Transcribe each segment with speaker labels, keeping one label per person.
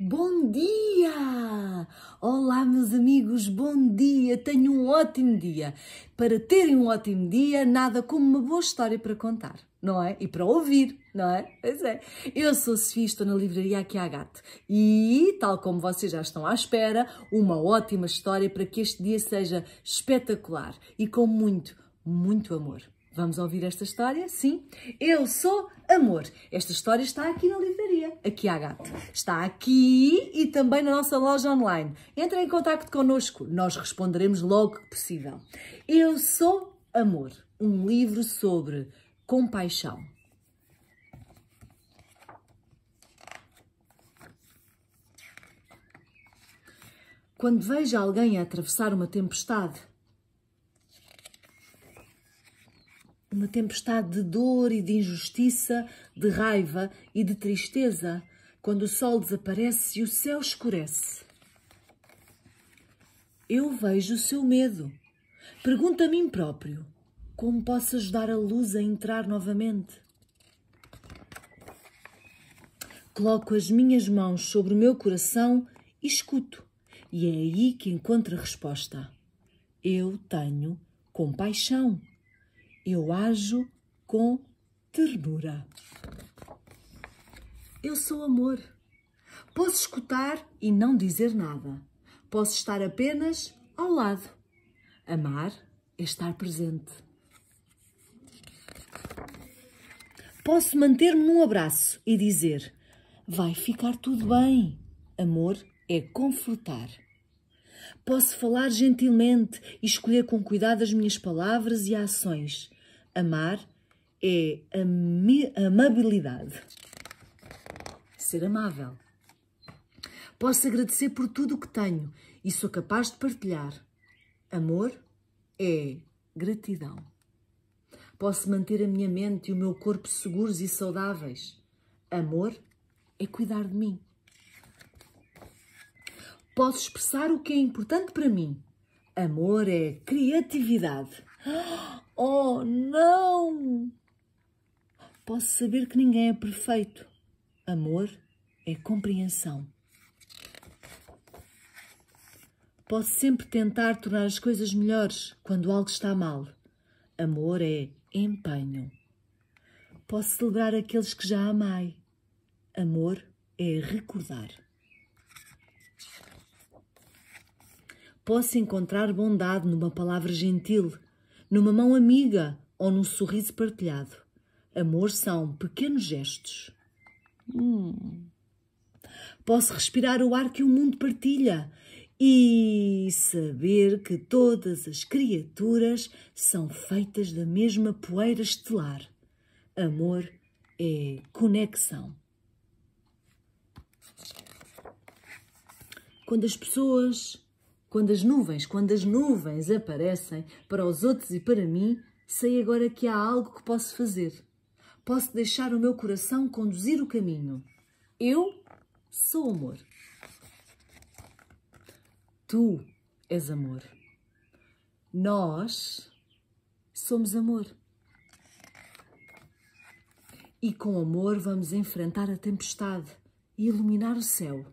Speaker 1: Bom dia! Olá, meus amigos, bom dia! tenho um ótimo dia! Para terem um ótimo dia, nada como uma boa história para contar, não é? E para ouvir, não é? Pois é. Eu sou Sofia, estou na livraria aqui à Gato e, tal como vocês já estão à espera, uma ótima história para que este dia seja espetacular e com muito, muito amor. Vamos ouvir esta história? Sim. Eu sou amor. Esta história está aqui na livraria, aqui à gato. Está aqui e também na nossa loja online. Entre em contato connosco, nós responderemos logo que possível. Eu sou amor, um livro sobre compaixão. Quando vejo alguém a atravessar uma tempestade, uma tempestade de dor e de injustiça, de raiva e de tristeza, quando o sol desaparece e o céu escurece. Eu vejo o seu medo. Pergunta a mim próprio: como posso ajudar a luz a entrar novamente? Coloco as minhas mãos sobre o meu coração e escuto, e é aí que encontro a resposta. Eu tenho compaixão eu ajo com ternura. Eu sou amor. Posso escutar e não dizer nada. Posso estar apenas ao lado. Amar é estar presente. Posso manter-me num abraço e dizer: Vai ficar tudo bem. Amor é confortar. Posso falar gentilmente e escolher com cuidado as minhas palavras e ações. Amar é amabilidade. Ser amável. Posso agradecer por tudo o que tenho e sou capaz de partilhar. Amor é gratidão. Posso manter a minha mente e o meu corpo seguros e saudáveis. Amor é cuidar de mim posso expressar o que é importante para mim. Amor é criatividade. Oh, não! Posso saber que ninguém é perfeito. Amor é compreensão. Posso sempre tentar tornar as coisas melhores quando algo está mal. Amor é empenho. Posso celebrar aqueles que já amei. Amor é recordar posso encontrar bondade numa palavra gentil, numa mão amiga ou num sorriso partilhado. Amor são pequenos gestos. Hum. Posso respirar o ar que o mundo partilha e saber que todas as criaturas são feitas da mesma poeira estelar. Amor é conexão. Quando as pessoas quando as nuvens, quando as nuvens aparecem para os outros e para mim, sei agora que há algo que posso fazer. Posso deixar o meu coração conduzir o caminho. Eu sou amor. Tu és amor. Nós somos amor. E com amor vamos enfrentar a tempestade e iluminar o céu,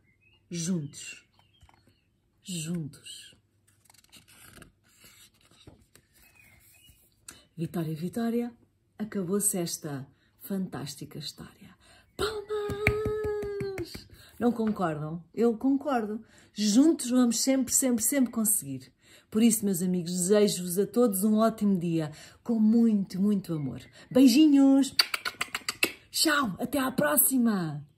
Speaker 1: juntos juntos. Vitória, Vitória, acabou-se esta fantástica história. Palmas! Não concordam? Eu concordo. Juntos vamos sempre, sempre, sempre conseguir. Por isso, meus amigos, desejo-vos a todos um ótimo dia, com muito, muito amor. Beijinhos! Tchau, até à próxima!